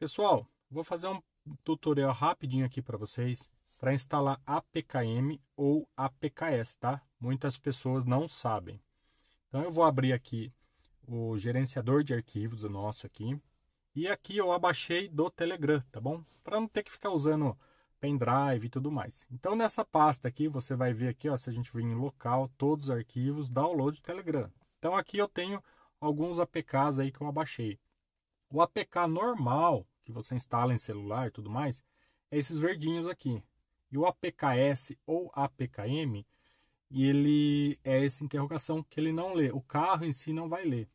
Pessoal, vou fazer um tutorial rapidinho aqui para vocês para instalar APKM ou APKS, tá? Muitas pessoas não sabem. Então eu vou abrir aqui o gerenciador de arquivos nosso aqui. E aqui eu abaixei do Telegram, tá bom? Para não ter que ficar usando pendrive e tudo mais. Então nessa pasta aqui, você vai ver aqui, ó, se a gente vir em local, todos os arquivos, download Telegram. Então aqui eu tenho alguns APKs aí que eu abaixei. O APK normal, que você instala em celular e tudo mais, é esses verdinhos aqui. E o APKS ou APKM, e ele é essa interrogação que ele não lê. O carro em si não vai ler.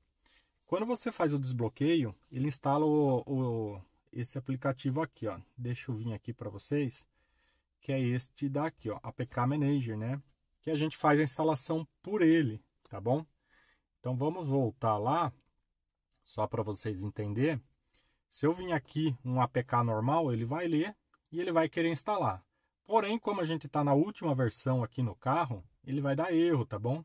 Quando você faz o desbloqueio, ele instala o, o, esse aplicativo aqui, ó. Deixa eu vir aqui para vocês, que é este daqui, ó, APK Manager, né? Que a gente faz a instalação por ele, tá bom? Então vamos voltar lá, só para vocês entenderem. Se eu vim aqui um APK normal, ele vai ler e ele vai querer instalar. Porém, como a gente está na última versão aqui no carro, ele vai dar erro, tá bom?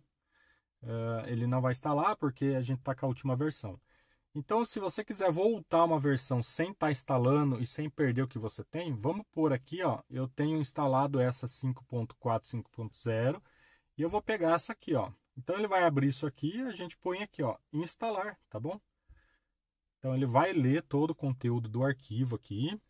Uh, ele não vai instalar porque a gente está com a última versão. Então, se você quiser voltar uma versão sem estar tá instalando e sem perder o que você tem, vamos por aqui, ó. Eu tenho instalado essa 5.4, 5.0 e eu vou pegar essa aqui, ó. Então, ele vai abrir isso aqui e a gente põe aqui, ó, instalar, tá bom? Então ele vai ler todo o conteúdo do arquivo aqui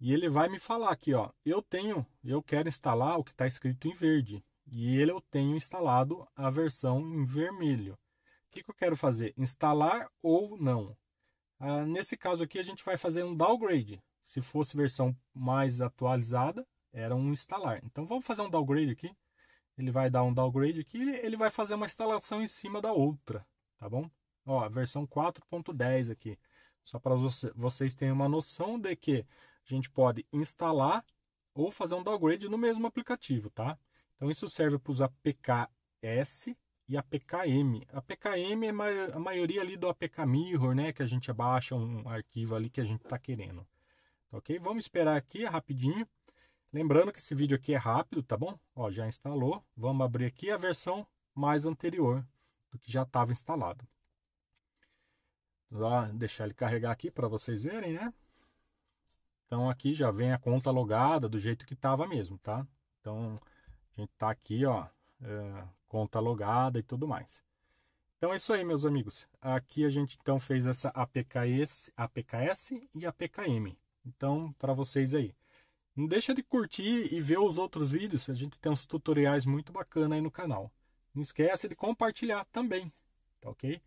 e ele vai me falar aqui, ó, eu tenho, eu quero instalar o que está escrito em verde e ele eu tenho instalado a versão em vermelho. O que, que eu quero fazer? Instalar ou não? Ah, nesse caso aqui a gente vai fazer um downgrade. Se fosse versão mais atualizada, era um instalar. Então vamos fazer um downgrade aqui. Ele vai dar um downgrade aqui, ele vai fazer uma instalação em cima da outra, tá bom? Ó, a versão 4.10 aqui. Só para vocês terem uma noção de que a gente pode instalar ou fazer um downgrade no mesmo aplicativo, tá? Então isso serve para os APKS e APKM. APKM é a maioria ali do APK Mirror, né? Que a gente abaixa um arquivo ali que a gente está querendo. Tá ok? Vamos esperar aqui rapidinho. Lembrando que esse vídeo aqui é rápido, tá bom? Ó, já instalou. Vamos abrir aqui a versão mais anterior do que já estava instalado. Vou deixar ele carregar aqui para vocês verem, né? Então aqui já vem a conta logada do jeito que estava mesmo, tá? Então a gente tá aqui, ó, é, conta logada e tudo mais. Então é isso aí, meus amigos. Aqui a gente então fez essa APKS, APKS e APKM. Então, para vocês aí. Não deixa de curtir e ver os outros vídeos. A gente tem uns tutoriais muito bacana aí no canal. Não esquece de compartilhar também, tá ok?